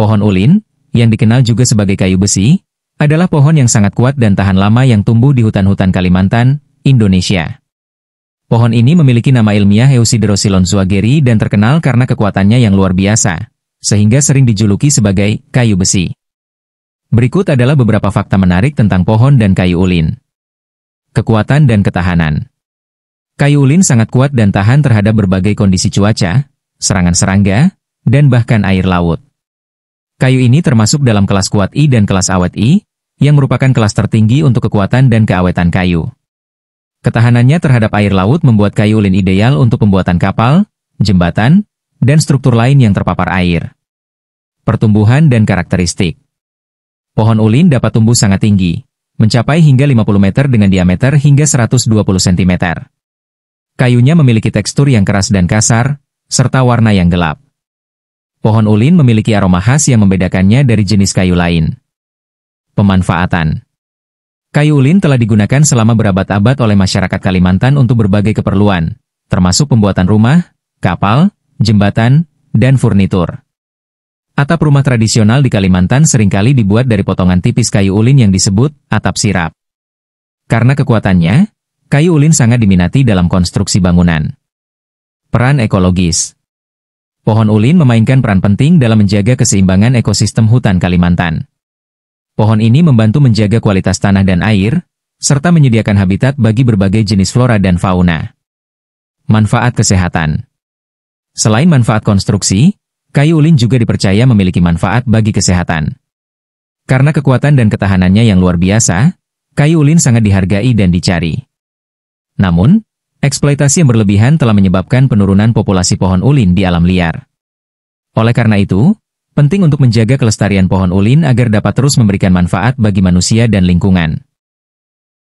Pohon ulin, yang dikenal juga sebagai kayu besi, adalah pohon yang sangat kuat dan tahan lama yang tumbuh di hutan-hutan Kalimantan, Indonesia. Pohon ini memiliki nama ilmiah Eusiderosilon suageri dan terkenal karena kekuatannya yang luar biasa, sehingga sering dijuluki sebagai kayu besi. Berikut adalah beberapa fakta menarik tentang pohon dan kayu ulin. Kekuatan dan ketahanan Kayu ulin sangat kuat dan tahan terhadap berbagai kondisi cuaca, serangan serangga, dan bahkan air laut. Kayu ini termasuk dalam kelas kuat I dan kelas awet I, yang merupakan kelas tertinggi untuk kekuatan dan keawetan kayu. Ketahanannya terhadap air laut membuat kayu lin ideal untuk pembuatan kapal, jembatan, dan struktur lain yang terpapar air. Pertumbuhan dan karakteristik Pohon ulin dapat tumbuh sangat tinggi, mencapai hingga 50 meter dengan diameter hingga 120 cm. Kayunya memiliki tekstur yang keras dan kasar, serta warna yang gelap. Pohon ulin memiliki aroma khas yang membedakannya dari jenis kayu lain. Pemanfaatan Kayu ulin telah digunakan selama berabad-abad oleh masyarakat Kalimantan untuk berbagai keperluan, termasuk pembuatan rumah, kapal, jembatan, dan furnitur. Atap rumah tradisional di Kalimantan seringkali dibuat dari potongan tipis kayu ulin yang disebut atap sirap. Karena kekuatannya, kayu ulin sangat diminati dalam konstruksi bangunan. Peran ekologis pohon ulin memainkan peran penting dalam menjaga keseimbangan ekosistem hutan Kalimantan. Pohon ini membantu menjaga kualitas tanah dan air, serta menyediakan habitat bagi berbagai jenis flora dan fauna. Manfaat kesehatan Selain manfaat konstruksi, kayu ulin juga dipercaya memiliki manfaat bagi kesehatan. Karena kekuatan dan ketahanannya yang luar biasa, kayu ulin sangat dihargai dan dicari. Namun, Eksploitasi yang berlebihan telah menyebabkan penurunan populasi pohon ulin di alam liar. Oleh karena itu, penting untuk menjaga kelestarian pohon ulin agar dapat terus memberikan manfaat bagi manusia dan lingkungan.